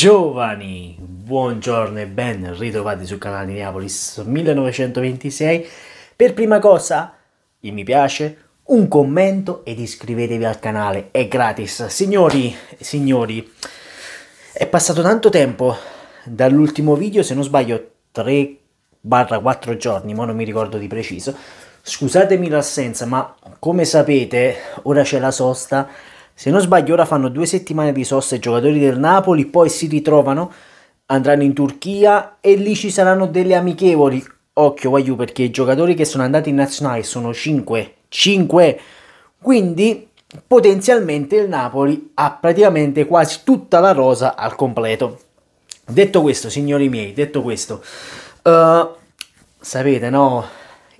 Giovani, buongiorno e ben ritrovati sul canale di Neapolis 1926. Per prima cosa, il mi piace, un commento ed iscrivetevi al canale, è gratis. Signori, signori, è passato tanto tempo dall'ultimo video, se non sbaglio 3-4 giorni, ma non mi ricordo di preciso. Scusatemi l'assenza, ma come sapete, ora c'è la sosta se non sbaglio ora fanno due settimane di sosta i giocatori del Napoli, poi si ritrovano, andranno in Turchia e lì ci saranno delle amichevoli. Occhio Waiu perché i giocatori che sono andati in nazionale sono 5, 5. Quindi potenzialmente il Napoli ha praticamente quasi tutta la rosa al completo. Detto questo, signori miei, detto questo, uh, sapete no,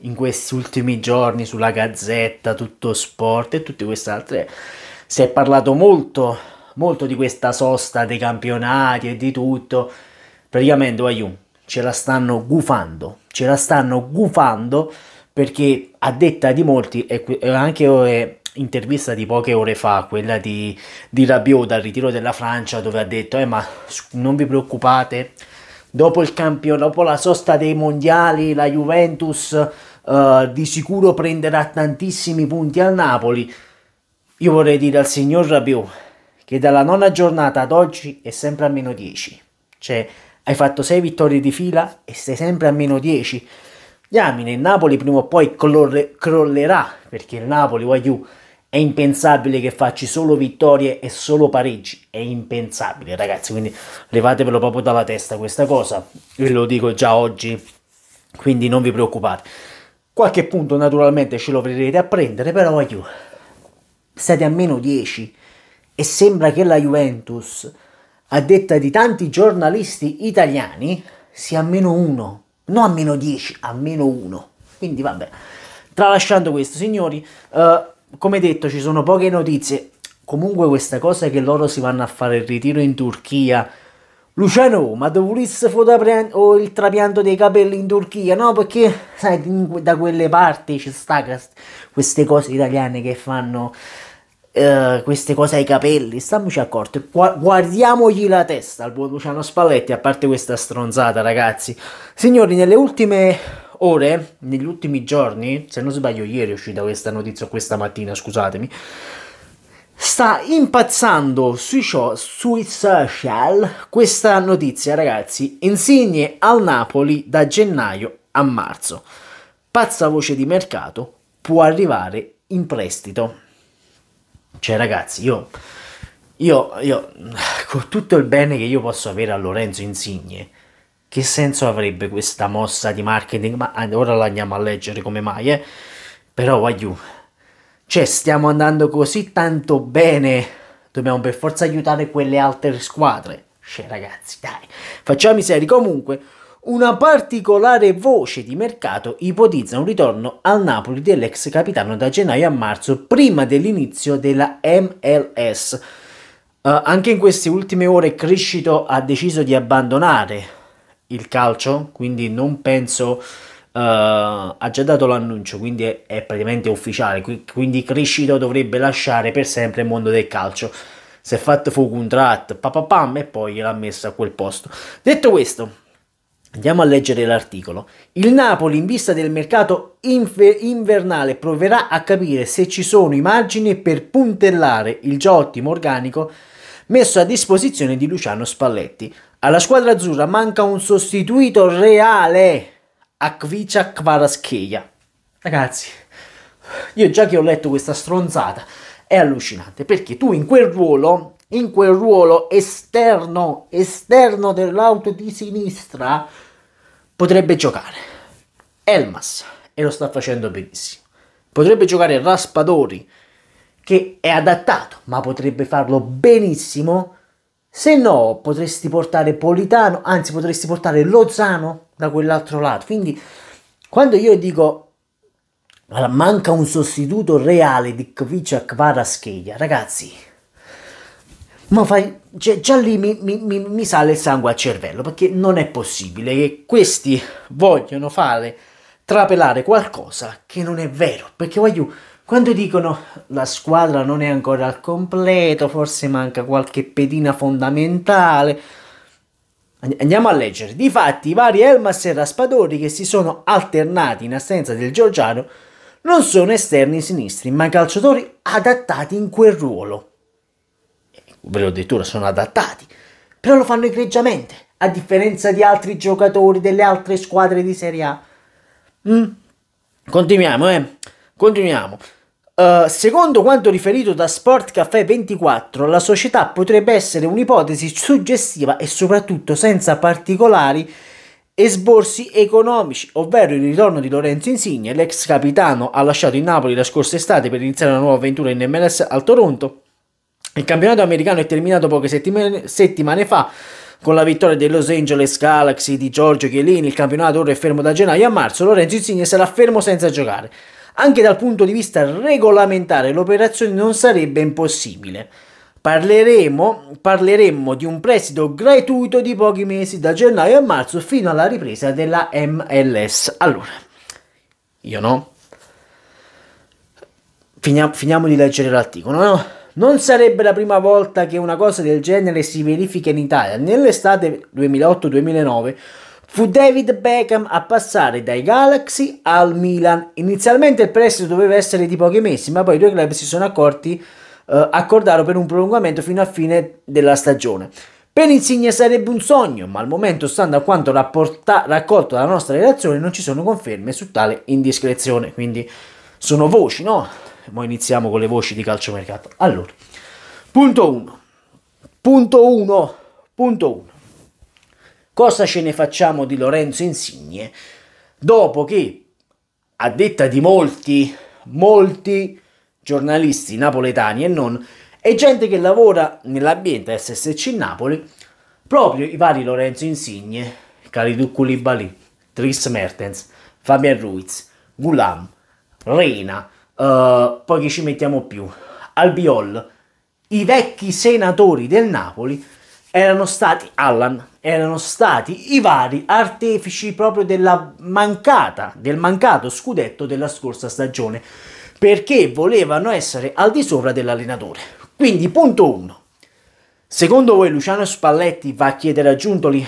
in questi ultimi giorni sulla Gazzetta, tutto sport e tutte queste altre si è parlato molto, molto di questa sosta dei campionati e di tutto. Praticamente, Wayun, ce la stanno gufando, ce la stanno gufando perché a detta di molti, e anche eh, intervista di poche ore fa, quella di, di Rabiot dal ritiro della Francia, dove ha detto, eh ma non vi preoccupate, dopo, il campion- dopo la sosta dei mondiali la Juventus eh, di sicuro prenderà tantissimi punti al Napoli, io vorrei dire al signor Rabiot che dalla nona giornata ad oggi è sempre a meno 10. Cioè, hai fatto 6 vittorie di fila e sei sempre a meno 10. Diamine, il Napoli prima o poi crollerà, perché il Napoli, guaiù, è impensabile che facci solo vittorie e solo pareggi. È impensabile, ragazzi, quindi levatevelo proprio dalla testa questa cosa. Ve lo dico già oggi, quindi non vi preoccupate. Qualche punto naturalmente ce lo vedrete a prendere, però guaiù, state a meno 10 e sembra che la Juventus, a detta di tanti giornalisti italiani, sia a meno 1, non a meno 10, a meno 1. Quindi vabbè, tralasciando questo, signori, eh, come detto ci sono poche notizie, comunque questa cosa che loro si vanno a fare il ritiro in Turchia, Luciano, ma dove volesse o il trapianto dei capelli in Turchia? No, perché sai, da quelle parti ci sta queste cose italiane che fanno eh, queste cose ai capelli, stiamoci accorti, guardiamogli la testa al buon Luciano Spalletti, a parte questa stronzata ragazzi. Signori, nelle ultime ore, negli ultimi giorni, se non sbaglio ieri è uscita questa notizia, questa mattina scusatemi, sta impazzando sui, show, sui, social questa notizia, ragazzi. Insigne al Napoli da gennaio a marzo. Pazza voce di mercato può arrivare in prestito. Cioè ragazzi, io, io, io, con tutto il bene che io posso avere a Lorenzo Insigne, che senso avrebbe questa mossa di marketing? Ma ah, ora la andiamo a leggere come mai, eh? Però, Wagyu, cioè stiamo andando così tanto bene, dobbiamo per forza aiutare quelle altre squadre. Cioè ragazzi, dai, facciamo i seri. Comunque... Una particolare voce di mercato ipotizza un ritorno al Napoli dell'ex capitano da gennaio a marzo, prima dell'inizio della MLS. Uh, eh, anche in queste ultime ore Crescito ha deciso di abbandonare il calcio, quindi non penso... Uh, ha già dato l'annuncio, quindi è, è praticamente ufficiale, quindi Crescito dovrebbe lasciare per sempre il mondo del calcio si è fatto fuoco un tratto, papapam, e poi l'ha messo a quel posto. Detto questo, Andiamo a leggere l'articolo. Il Napoli, in vista del mercato invernale, proverà a capire se ci sono i margini per puntellare il già ottimo organico messo a disposizione di Luciano Spalletti. Alla squadra azzurra manca un sostituto reale, Akvicia Kvarascheia. Ragazzi, io già che ho letto questa stronzata, è allucinante, perché tu in quel ruolo in quel ruolo esterno, esterno dell'auto di sinistra, potrebbe giocare Elmas e lo sta facendo benissimo. Potrebbe giocare Raspadori che è adattato, ma potrebbe farlo benissimo. Se no, potresti portare Politano, anzi potresti portare Lozano da quell'altro lato. Quindi quando io dico manca un sostituto reale di Kvicic Kvaratskhelia, ragazzi, ma fai, cioè, già lì mi, mi, mi, sale il sangue al cervello perché non è possibile che questi vogliono fare trapelare qualcosa che non è vero perché voglio quando dicono la squadra non è ancora al completo forse manca qualche pedina fondamentale Andiamo a leggere. Difatti, i vari Elmas e Raspadori che si sono alternati in assenza del Giorgiano non sono esterni sinistri, ma calciatori adattati in quel ruolo ve l'ho detto ora, sono adattati, però lo fanno egregiamente, a differenza di altri giocatori delle altre squadre di Serie A. Mm. Continuiamo, eh. Continuiamo. Uh, secondo quanto riferito da Sport Café 24, la società potrebbe essere un'ipotesi suggestiva e soprattutto senza particolari esborsi economici, ovvero il ritorno di Lorenzo Insigne, l'ex capitano ha lasciato il Napoli la scorsa estate per iniziare una nuova avventura in MLS al Toronto il campionato americano è terminato poche settimane, settimane fa con la vittoria dei Los Angeles Galaxy di Giorgio Chiellini, il campionato ora è fermo da gennaio a marzo, Lorenzo Insigne sarà fermo senza giocare. Anche dal punto di vista regolamentare l'operazione non sarebbe impossibile. Parleremo, parleremo di un prestito gratuito di pochi mesi da gennaio a marzo fino alla ripresa della MLS. Allora, io no. Finiamo, finiamo di leggere l'articolo, no? Non sarebbe la prima volta che una cosa del genere si verifica in Italia. Nell'estate 2008-2009 fu David Beckham a passare dai Galaxy al Milan. Inizialmente il prestito doveva essere di pochi mesi, ma poi i due club si sono accorti, eh, accordarono per un prolungamento fino a fine della stagione. Per Insigne sarebbe un sogno, ma al momento, stando a quanto rapporta- raccolto dalla nostra relazione, non ci sono conferme su tale indiscrezione. Quindi sono voci, no? ma iniziamo con le voci di calciomercato. Allora, punto 1. Punto 1. Punto 1. Cosa ce ne facciamo di Lorenzo Insigne dopo che, a detta di molti, molti giornalisti napoletani e non, e gente che lavora nell'ambiente SSC Napoli, proprio i vari Lorenzo Insigne, Kalidou Koulibaly, Tris Mertens, Fabian Ruiz, Gulam, Reina, Uh, poi che ci mettiamo più? Albiol. I vecchi senatori del Napoli erano stati Allan, erano stati i vari artefici proprio della mancata, del mancato scudetto della scorsa stagione, perché volevano essere al di sopra dell'allenatore. Quindi punto 1. Secondo voi Luciano Spalletti va a chiedere a Giuntoli,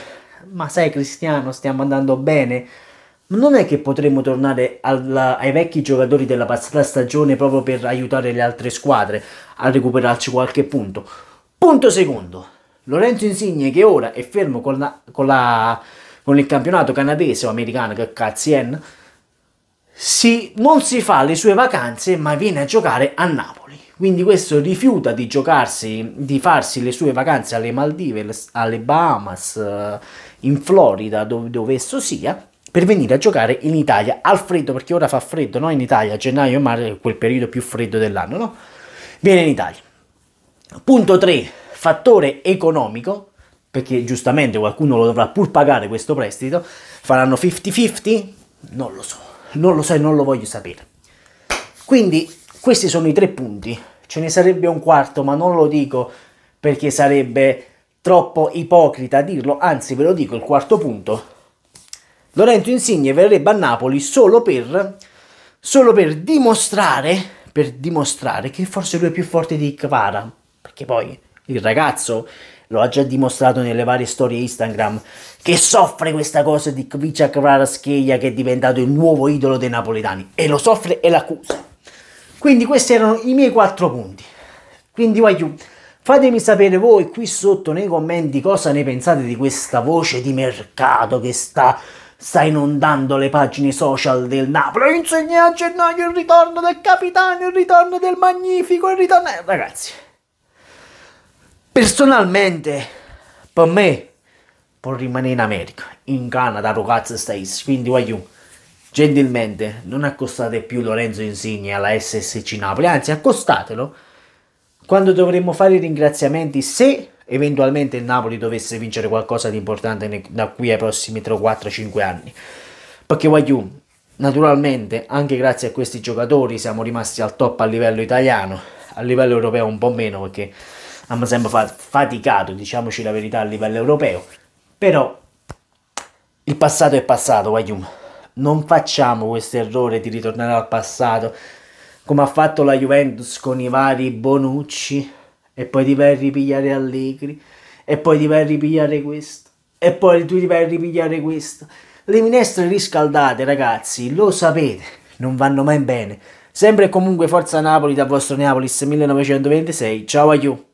ma sai Cristiano, stiamo andando bene? non è che potremmo tornare alla, ai vecchi giocatori della passata stagione proprio per aiutare le altre squadre a recuperarci qualche punto. Punto secondo, Lorenzo Insigne che ora è fermo con, la, con, la, con il campionato canadese o americano, che cazzo è, si, non si fa le sue vacanze ma viene a giocare a Napoli. Quindi questo rifiuta di giocarsi, di farsi le sue vacanze alle Maldive, alle Bahamas, eh, in Florida, dove, dove esso sia, per venire a giocare in Italia al freddo, perché ora fa freddo, no? In Italia, gennaio e marzo è quel periodo più freddo dell'anno, no? Viene in Italia. Punto 3, fattore economico, perché giustamente qualcuno lo dovrà pur pagare questo prestito, faranno 50-50? Non lo so, non lo so e non lo voglio sapere. Quindi questi sono i tre punti, ce ne sarebbe un quarto, ma non lo dico perché sarebbe troppo ipocrita dirlo, anzi ve lo dico, il quarto punto Lorenzo Insigne verrebbe a Napoli solo per, solo per dimostrare per dimostrare che forse lui è più forte di Kvara, perché poi il ragazzo lo ha già dimostrato nelle varie storie Instagram che soffre questa cosa di Kvicia Kvarascheia che è diventato il nuovo idolo dei napoletani e lo soffre e l'accusa. Quindi questi erano i miei quattro punti. Quindi Waiu, fatemi sapere voi qui sotto nei commenti cosa ne pensate di questa voce di mercato che sta sta inondando le pagine social del Napoli. Insegna a gennaio il ritorno del capitano, il ritorno del magnifico, il ritorno... Eh, ragazzi, personalmente, per me, può rimanere in America, in Canada, ragazzi, stai, quindi voglio... Gentilmente, non accostate più Lorenzo Insigne alla SSC Napoli, anzi accostatelo quando dovremmo fare i ringraziamenti se eventualmente il Napoli dovesse vincere qualcosa di importante ne- da qui ai prossimi 3, 4, 5 anni. Perché Waiu, naturalmente, anche grazie a questi giocatori siamo rimasti al top a livello italiano, a livello europeo un po' meno perché abbiamo sempre fa- faticato, diciamoci la verità, a livello europeo. Però il passato è passato, Waiu. Non facciamo questo errore di ritornare al passato come ha fatto la Juventus con i vari Bonucci, e poi ti vai a ripigliare Allegri, e poi ti vai a ripigliare questo, e poi tu ti vai a ripigliare questo. Le minestre riscaldate, ragazzi, lo sapete, non vanno mai bene. Sempre e comunque Forza Napoli da vostro Neapolis 1926. Ciao a you.